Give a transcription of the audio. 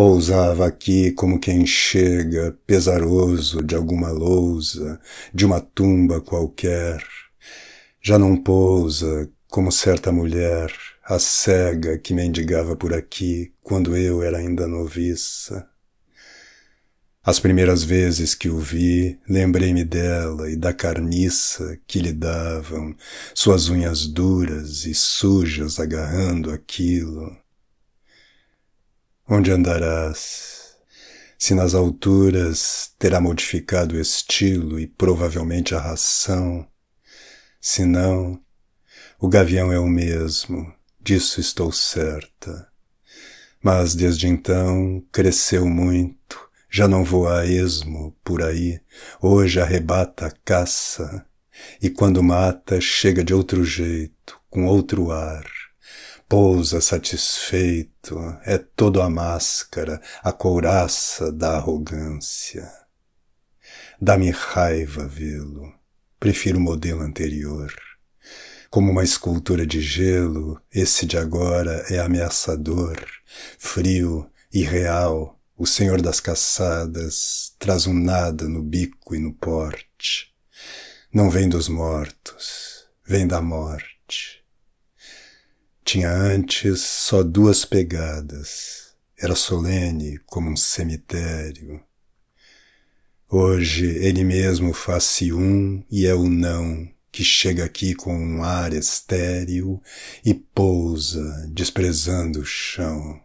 Pousava aqui como quem chega, pesaroso, de alguma lousa, de uma tumba qualquer. Já não pousa, como certa mulher, a cega que mendigava por aqui quando eu era ainda noviça. As primeiras vezes que o vi, lembrei-me dela e da carniça que lhe davam, suas unhas duras e sujas agarrando aquilo. Onde andarás? Se nas alturas terá modificado o estilo e provavelmente a ração. Se não, o gavião é o mesmo, disso estou certa. Mas desde então cresceu muito, já não voa a esmo por aí, hoje arrebata a caça, e quando mata chega de outro jeito, com outro ar, pousa satisfeito, é todo a máscara, a couraça da arrogância. Dá-me raiva vê-lo, prefiro o modelo anterior. Como uma escultura de gelo, esse de agora é ameaçador, frio, irreal, o senhor das caçadas, traz um nada no bico e no porte. Não vem dos mortos, vem da morte. Tinha antes só duas pegadas. Era solene como um cemitério. Hoje ele mesmo faz-se um e é o não que chega aqui com um ar estéril e pousa, desprezando o chão.